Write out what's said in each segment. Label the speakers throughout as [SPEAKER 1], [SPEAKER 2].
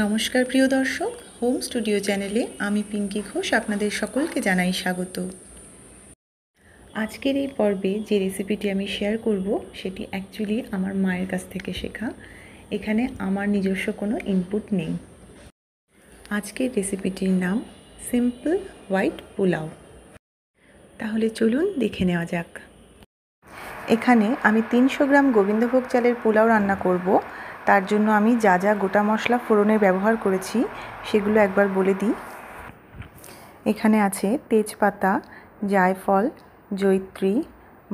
[SPEAKER 1] নমস্কার প্রিয় দর্শক হোম স্টুডিও চ্যানেলে আমি পিঙ্কি ঘোষ আপনাদের সকলকে জানাই স্বাগত আজকের এই পর্বে যে রেসিপিটি আমি শেয়ার করব সেটি অ্যাকচুয়ালি আমার মায়ের কাছ থেকে শেখা এখানে আমার নিজস্ব কোনো ইনপুট নেই আজকের রেসিপিটির নাম সিম্পল হোয়াইট পোলাও তাহলে চলুন দেখে নেওয়া যাক এখানে আমি তিনশো গ্রাম গোবিন্দভোগ চালের পোলাও রান্না করব তার জন্য আমি যা যা গোটা মশলা ফোড়নের ব্যবহার করেছি সেগুলো একবার বলে দিই এখানে আছে তেজপাতা জায়ফল জৈত্রী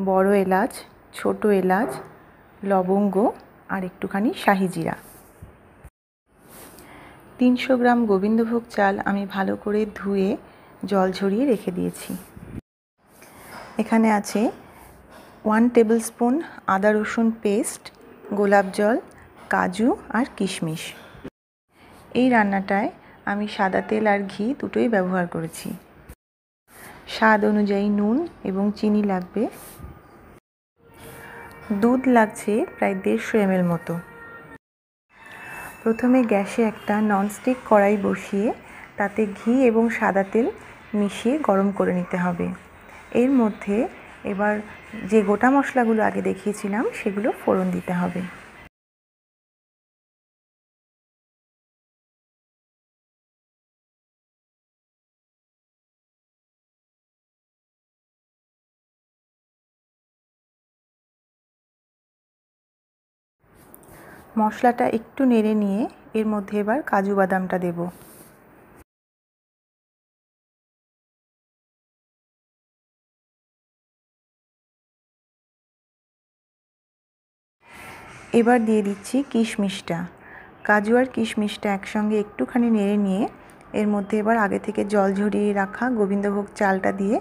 [SPEAKER 1] বড় এলাচ ছোট এলাচ লবঙ্গ আর একটুখানি শাহিজিরা তিনশো গ্রাম গোবিন্দভোগ চাল আমি ভালো করে ধুয়ে জল ঝরিয়ে রেখে দিয়েছি এখানে আছে ওয়ান টেবিল স্পুন আদা রসুন পেস্ট গোলাপ জল কাজু আর কিশমিশ এই রান্নাটায় আমি সাদা তেল আর ঘি দুটোই ব্যবহার করেছি স্বাদ অনুযায়ী নুন এবং চিনি লাগবে দুধ লাগছে প্রায় দেড়শো এম মতো প্রথমে গ্যাসে একটা ননস্টিক কড়াই বসিয়ে তাতে ঘি এবং সাদা তেল মিশিয়ে গরম করে নিতে হবে এর মধ্যে এবার যে গোটা
[SPEAKER 2] মশলাগুলো আগে দেখিয়েছিলাম সেগুলো ফোড়ন দিতে হবে মশলাটা একটু নেড়ে নিয়ে এর মধ্যে এবার কাজু বাদামটা দেব এবার দিয়ে দিচ্ছি কিশমিশটা
[SPEAKER 1] কাজু আর কিশমিশটা একসঙ্গে একটুখানি নেড়ে নিয়ে এর মধ্যে এবার আগে থেকে জল ঝরিয়ে রাখা গোবিন্দভোগ চালটা দিয়ে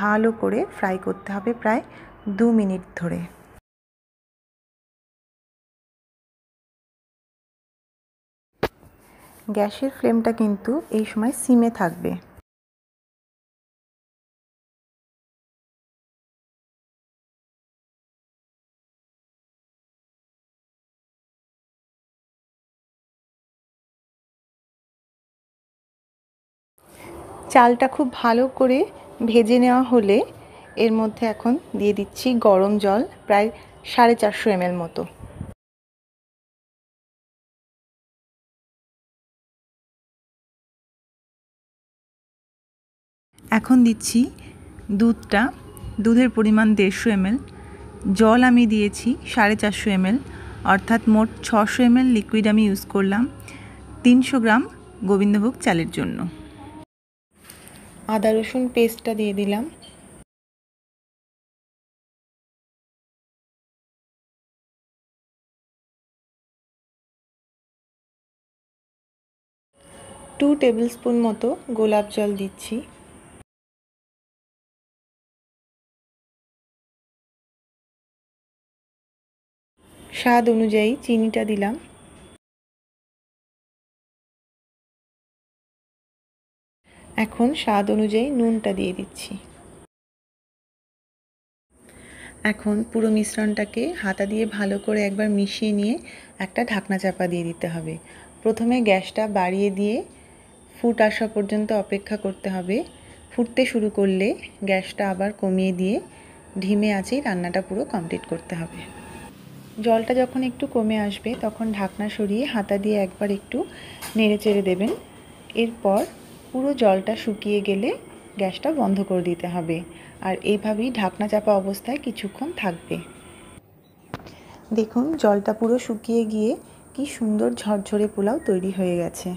[SPEAKER 1] ভালো করে ফ্রাই করতে হবে প্রায় দু মিনিট
[SPEAKER 2] ধরে গ্যাসের ফ্লেমটা কিন্তু এই সময় সিমে থাকবে চালটা
[SPEAKER 1] খুব ভালো করে ভেজে নেওয়া হলে এর মধ্যে এখন দিয়ে দিচ্ছি গরম
[SPEAKER 2] জল প্রায় সাড়ে চারশো এমএল মতো এখন দিচ্ছি দুধটা দুধের পরিমাণ দেড়শো এমএল
[SPEAKER 1] জল আমি দিয়েছি সাড়ে চারশো এমএল অর্থাৎ মোট ছশো এমএল লিকুইড আমি ইউজ করলাম তিনশো গ্রাম গোবিন্দভোগ চালের জন্য
[SPEAKER 2] আদা রসুন পেস্টটা দিয়ে দিলাম টু টেবিল স্পুন মতো গোলাপ জল দিচ্ছি স্বাদ অনুযায়ী চিনিটা দিলাম এখন স্বাদ অনুযায়ী নুনটা দিয়ে দিচ্ছি এখন
[SPEAKER 1] পুরো মিশ্রণটাকে হাতা দিয়ে ভালো করে একবার মিশিয়ে নিয়ে একটা ঢাকনা চাপা দিয়ে দিতে হবে প্রথমে গ্যাসটা বাড়িয়ে দিয়ে ফুট আসা পর্যন্ত অপেক্ষা করতে হবে ফুটতে শুরু করলে গ্যাসটা আবার কমিয়ে দিয়ে ঢিমে আছেই রান্নাটা পুরো কমপ্লিট করতে হবে জলটা যখন একটু কমে আসবে তখন ঢাকনা সরিয়ে হাতা দিয়ে একবার একটু নেড়ে চেড়ে দেবেন এরপর পুরো জলটা শুকিয়ে গেলে গ্যাসটা বন্ধ করে দিতে হবে আর এইভাবেই ঢাকনা চাপা অবস্থায় কিছুক্ষণ থাকবে দেখুন জলটা পুরো শুকিয়ে গিয়ে কি সুন্দর ঝরঝরে পোলাও তৈরি হয়ে গেছে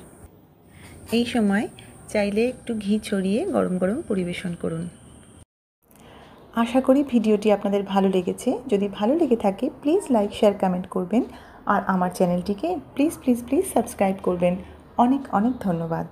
[SPEAKER 1] এই সময় চাইলে একটু ঘি ছড়িয়ে গরম গরম পরিবেশন করুন আশা করি ভিডিওটি আপনাদের ভালো লেগেছে যদি ভালো লেগে থাকে প্লিজ লাইক শেয়ার কমেন্ট করবেন আর আমার চ্যানেলটিকে প্লিজ প্লিজ প্লিজ সাবস্ক্রাইব করবেন অনেক অনেক ধন্যবাদ